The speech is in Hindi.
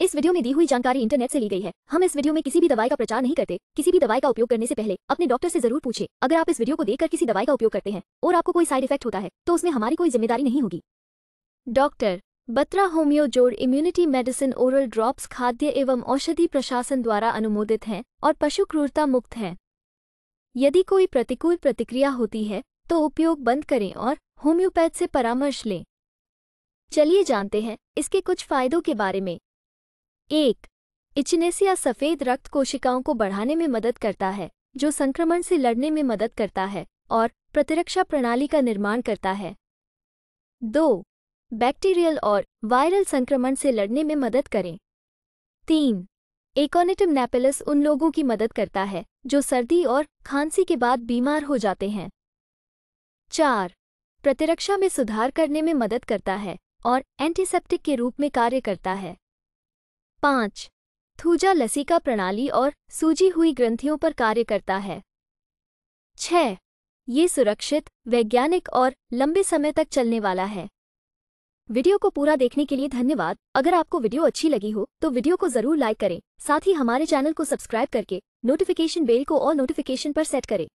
इस वीडियो में दी हुई जानकारी इंटरनेट से ली गई है हम इस वीडियो में किसी भी दवाई का प्रचार नहीं करते किसी भी दवाई का उपयोग करने से पहले अपने डॉक्टर से जरूर पूछे अगर आप इस वीडियो को देखकर किसी दवाई का उपयोग करते हैं और आपको कोई साइड इफेक्ट होता है तो उसमें हमारी कोई जिम्मेदारी नहीं होगी डॉक्टर बत्रा होम्यो जोड़ इम्यूनिटी मेडिसिन ओरल ड्रॉप्स खाद्य एवं औषधि प्रशासन द्वारा अनुमोदित हैं और पशु क्रूरता मुक्त हैं यदि कोई प्रतिकूल प्रतिक्रिया होती है तो उपयोग बंद करें और होम्योपैथ से परामर्श लें चलिए जानते हैं इसके कुछ फायदों के बारे में एक इचिनेसिया सफ़ेद रक्त कोशिकाओं को बढ़ाने में मदद करता है जो संक्रमण से लड़ने में मदद करता है और प्रतिरक्षा प्रणाली का निर्माण करता है दो बैक्टीरियल और वायरल संक्रमण से लड़ने में मदद करें तीन एकोनेटम नेपेलस उन लोगों की मदद करता है जो सर्दी और खांसी के बाद बीमार हो जाते हैं चार प्रतिरक्षा में सुधार करने में मदद करता है और एंटीसेप्टिक के रूप में कार्य करता है पाँच थूजा लसिका प्रणाली और सूजी हुई ग्रंथियों पर कार्य करता है छ ये सुरक्षित वैज्ञानिक और लंबे समय तक चलने वाला है वीडियो को पूरा देखने के लिए धन्यवाद अगर आपको वीडियो अच्छी लगी हो तो वीडियो को जरूर लाइक करें साथ ही हमारे चैनल को सब्सक्राइब करके नोटिफिकेशन बेल को और नोटिफिकेशन पर सेट करें